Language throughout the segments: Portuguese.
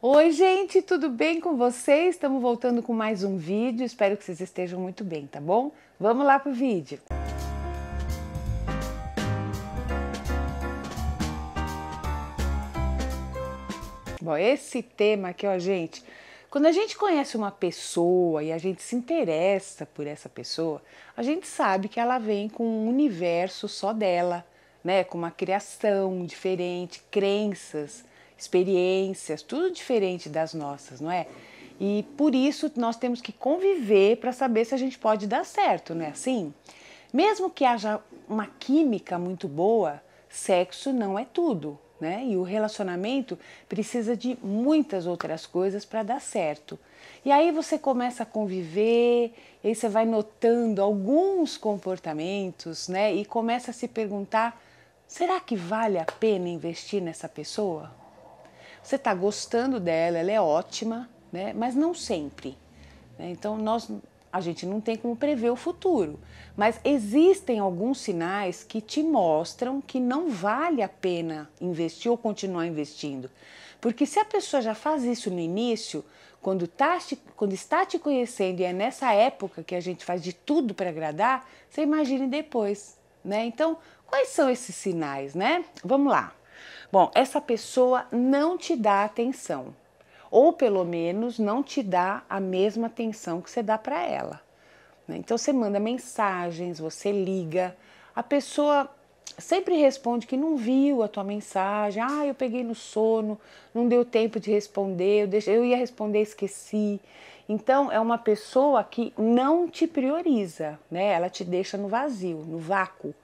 Oi, gente, tudo bem com vocês? Estamos voltando com mais um vídeo. Espero que vocês estejam muito bem, tá bom? Vamos lá pro vídeo. Bom, esse tema aqui, ó, gente, quando a gente conhece uma pessoa e a gente se interessa por essa pessoa, a gente sabe que ela vem com um universo só dela, né? Com uma criação diferente, crenças experiências, tudo diferente das nossas, não é? E por isso nós temos que conviver para saber se a gente pode dar certo, não é assim? Mesmo que haja uma química muito boa, sexo não é tudo, né? E o relacionamento precisa de muitas outras coisas para dar certo. E aí você começa a conviver, e aí você vai notando alguns comportamentos, né? E começa a se perguntar: será que vale a pena investir nessa pessoa? Você está gostando dela, ela é ótima, né? mas não sempre. Né? Então, nós, a gente não tem como prever o futuro, mas existem alguns sinais que te mostram que não vale a pena investir ou continuar investindo. Porque se a pessoa já faz isso no início, quando, tá te, quando está te conhecendo e é nessa época que a gente faz de tudo para agradar, você imagine depois. Né? Então, quais são esses sinais? Né? Vamos lá. Bom, essa pessoa não te dá atenção, ou pelo menos não te dá a mesma atenção que você dá para ela. Né? Então você manda mensagens, você liga, a pessoa sempre responde que não viu a tua mensagem, ah, eu peguei no sono, não deu tempo de responder, eu, deixei, eu ia responder, esqueci. Então é uma pessoa que não te prioriza, né? Ela te deixa no vazio, no vácuo.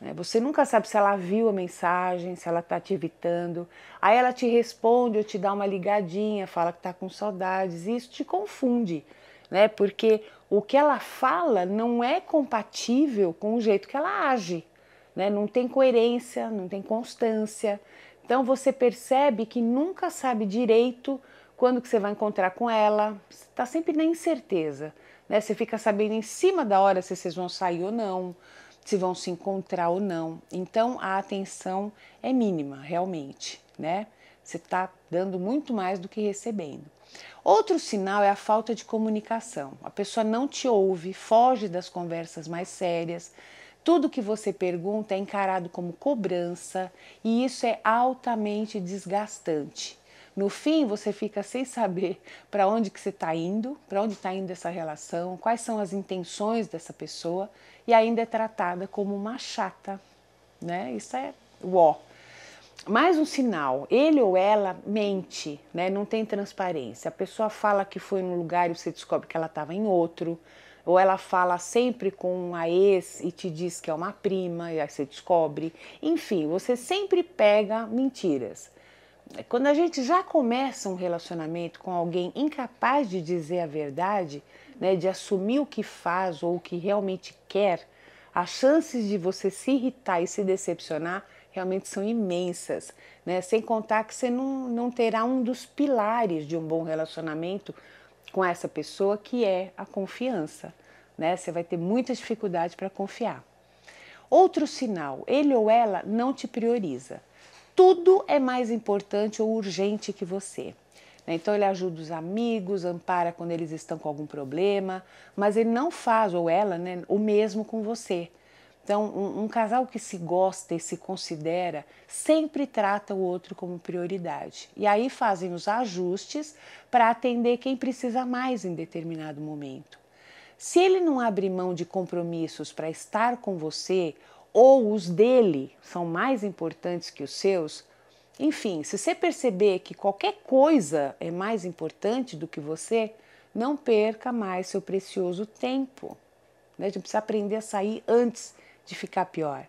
Né? Você nunca sabe se ela viu a mensagem, se ela está te evitando. Aí ela te responde ou te dá uma ligadinha, fala que está com saudades. E isso te confunde, né? Porque o que ela fala não é compatível com o jeito que ela age, né? Não tem coerência, não tem constância. Então você percebe que nunca sabe direito quando que você vai encontrar com ela. Está sempre na incerteza, né? Você fica sabendo em cima da hora se vocês vão sair ou não se vão se encontrar ou não. Então a atenção é mínima, realmente, né? Você está dando muito mais do que recebendo. Outro sinal é a falta de comunicação. A pessoa não te ouve, foge das conversas mais sérias. Tudo que você pergunta é encarado como cobrança e isso é altamente desgastante. No fim, você fica sem saber para onde que você está indo, para onde está indo essa relação, quais são as intenções dessa pessoa e ainda é tratada como uma chata, né? Isso é o ó Mais um sinal, ele ou ela mente, né? Não tem transparência. A pessoa fala que foi num lugar e você descobre que ela estava em outro ou ela fala sempre com a ex e te diz que é uma prima, e aí você descobre. Enfim, você sempre pega mentiras. É, quando a gente já começa um relacionamento com alguém incapaz de dizer a verdade, né, de assumir o que faz ou o que realmente quer, as chances de você se irritar e se decepcionar realmente são imensas, né? Sem contar que você não, não terá um dos pilares de um bom relacionamento com essa pessoa, que é a confiança, né? Você vai ter muita dificuldade para confiar. Outro sinal, ele ou ela não te prioriza tudo é mais importante ou urgente que você. Né? Então ele ajuda os amigos, ampara quando eles estão com algum problema, mas ele não faz, ou ela, né, o mesmo com você. Então, um, um casal que se gosta e se considera sempre trata o outro como prioridade. E aí fazem os ajustes para atender quem precisa mais em determinado momento. Se ele não abre mão de compromissos para estar com você ou os dele são mais importantes que os seus, enfim, se você perceber que qualquer coisa é mais importante do que você, não perca mais seu precioso tempo. Né? A gente precisa aprender a sair antes de ficar pior.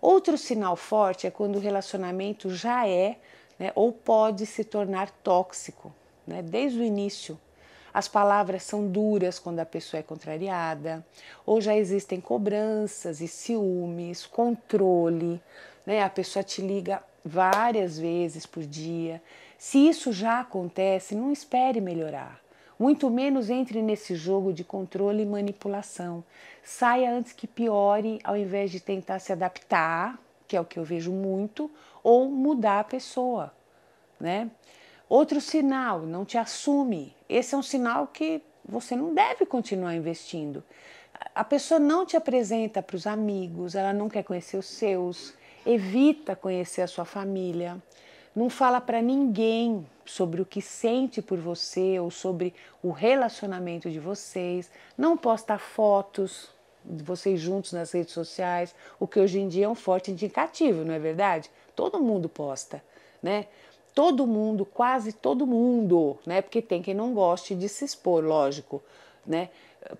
Outro sinal forte é quando o relacionamento já é né, ou pode se tornar tóxico, né, desde o início as palavras são duras quando a pessoa é contrariada, ou já existem cobranças e ciúmes, controle, né? A pessoa te liga várias vezes por dia. Se isso já acontece, não espere melhorar. Muito menos entre nesse jogo de controle e manipulação. Saia antes que piore, ao invés de tentar se adaptar, que é o que eu vejo muito, ou mudar a pessoa, né? Outro sinal, não te assume. Esse é um sinal que você não deve continuar investindo. A pessoa não te apresenta para os amigos, ela não quer conhecer os seus, evita conhecer a sua família, não fala para ninguém sobre o que sente por você ou sobre o relacionamento de vocês, não posta fotos de vocês juntos nas redes sociais, o que hoje em dia é um forte indicativo, não é verdade? Todo mundo posta, né? todo mundo, quase todo mundo, né? Porque tem quem não goste de se expor, lógico, né?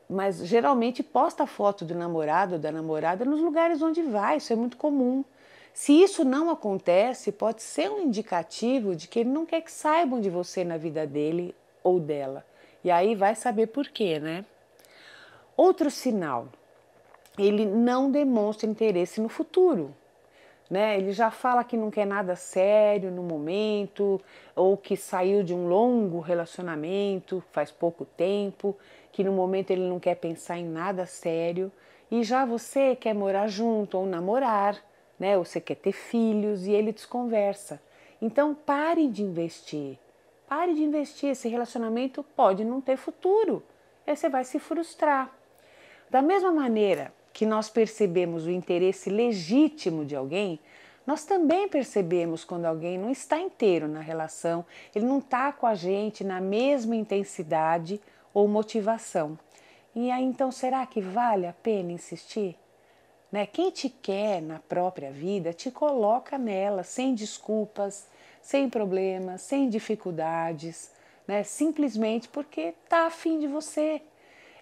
Mas geralmente posta foto do namorado, ou da namorada nos lugares onde vai, isso é muito comum. Se isso não acontece, pode ser um indicativo de que ele não quer que saibam de você na vida dele ou dela. E aí vai saber por quê, né? Outro sinal, ele não demonstra interesse no futuro né? Ele já fala que não quer nada sério no momento, ou que saiu de um longo relacionamento faz pouco tempo, que no momento ele não quer pensar em nada sério, e já você quer morar junto ou namorar, né? Ou você quer ter filhos e ele desconversa. Então pare de investir. Pare de investir, esse relacionamento pode não ter futuro. Aí você vai se frustrar. Da mesma maneira, que nós percebemos o interesse legítimo de alguém, nós também percebemos quando alguém não está inteiro na relação, ele não está com a gente na mesma intensidade ou motivação. E aí então será que vale a pena insistir? Né? Quem te quer na própria vida te coloca nela sem desculpas, sem problemas, sem dificuldades, né? simplesmente porque está afim de você.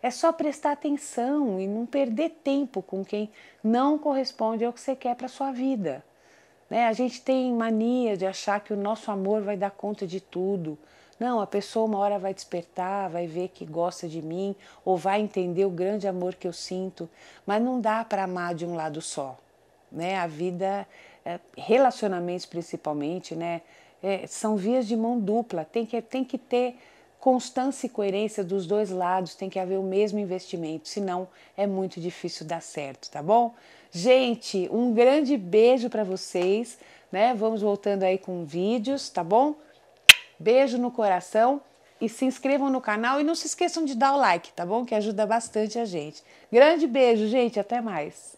É só prestar atenção e não perder tempo com quem não corresponde ao que você quer para sua vida. Né? A gente tem mania de achar que o nosso amor vai dar conta de tudo. Não, a pessoa uma hora vai despertar, vai ver que gosta de mim ou vai entender o grande amor que eu sinto, mas não dá para amar de um lado só. Né? A vida, eh, relacionamentos principalmente, né? É, são vias de mão dupla, tem que, tem que ter constância e coerência dos dois lados, tem que haver o mesmo investimento, senão é muito difícil dar certo, tá bom? Gente, um grande beijo para vocês, né? Vamos voltando aí com vídeos, tá bom? Beijo no coração e se inscrevam no canal e não se esqueçam de dar o like, tá bom? Que ajuda bastante a gente. Grande beijo, gente, até mais.